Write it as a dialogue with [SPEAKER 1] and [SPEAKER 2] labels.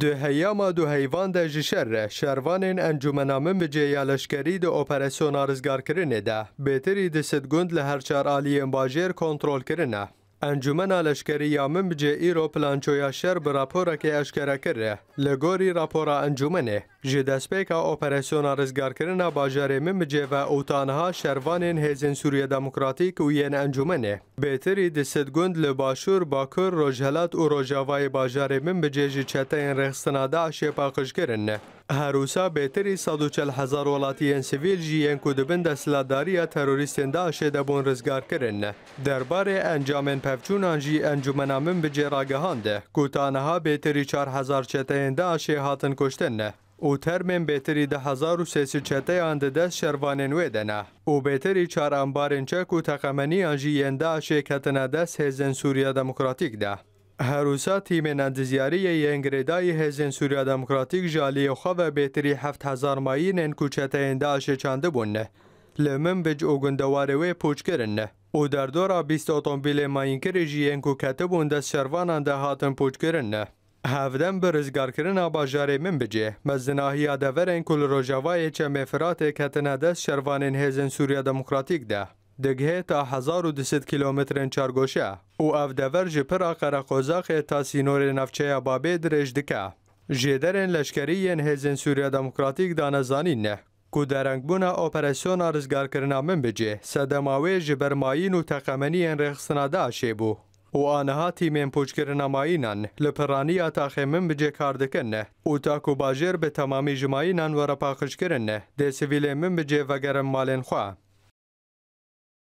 [SPEAKER 1] د هیاما دو حیوان د جشر شروانین انجمنامن به لشکری د اپراسیون آرزگار کرنه ده بهتری د سدگوند له هر چار عالی باجر کنترل کرنه انجمن لشکری یامن به ایرو پلانچویا شر براپورا راپورا که اشکره کرده لگوری راپورا انجمنه جه داسپیک اوपरेशन ارزګارکره نه باجاریمه مجیو اوتانه ها شروانن هیزن سوریه دیموکراټیک او یان انجمنه به 300 گوند له باشور باکور رجلات او رجوای باجاریمه بجیچته رخصناده اشی پخښګرن هاروسا به 34000 ولاتین سویل جی ان کو دبند اسلاداریه تروریسټیندا اشه دبن ارزګارکرن دربار انجمن پچون انجی انجمنه مم بجراګهاند کوتانه ها به 3400 چته اند اشه هاتن کوشتن û termên bêtirî di hezar û sê çeteyan di dest şervanên wê de ne û bêtirî çar ambarên çek û teqemeniyan jî yenda aşêk hetine dest hêzên Sûriya Demokratîk de. Herusa tîmên endiziyariyê yengredayî hêzên Sûriya Demokratîk ji aliyê xwe ve bêtirî heft hezar mayînên ku çeteyên Daişê çandibûn ne. Li min bic û gundewarê wê pûçkirin ne. Û derdora bîst otomobîlê mayînkirê jî yên ku ketibûn dest şervanan de hatin pûçkirin ne. هفتم به رزگار کردن با جار منبجه مزناهی آدوار کل روژوایی چه میفرات کتن دست شروعان انهیز سوریا دموکراتیک ده، دگه تا 1200 کیلومترن چارگوشه او آفدوار جه پر آقا را تاسینور تا سینور نفچه بابه دکه. جه این لشکری سوریا دموکراتیک دانزانی نه. که در اپریشن آپریسیون رزگار کردن منبجه سه دماوی بر و تقامنی این رخصناده آشه و ئانەهاتی مێنپۆچکردنەمایینان لە پەڕانی ئاتاخێمن بجێکار دەکەنە و تاک و باژێر بە تەمامی ژمایینان وەرەپاخشکردنە دێسیویلێ من بجێ ڤەگەرم ماڵێنخوا.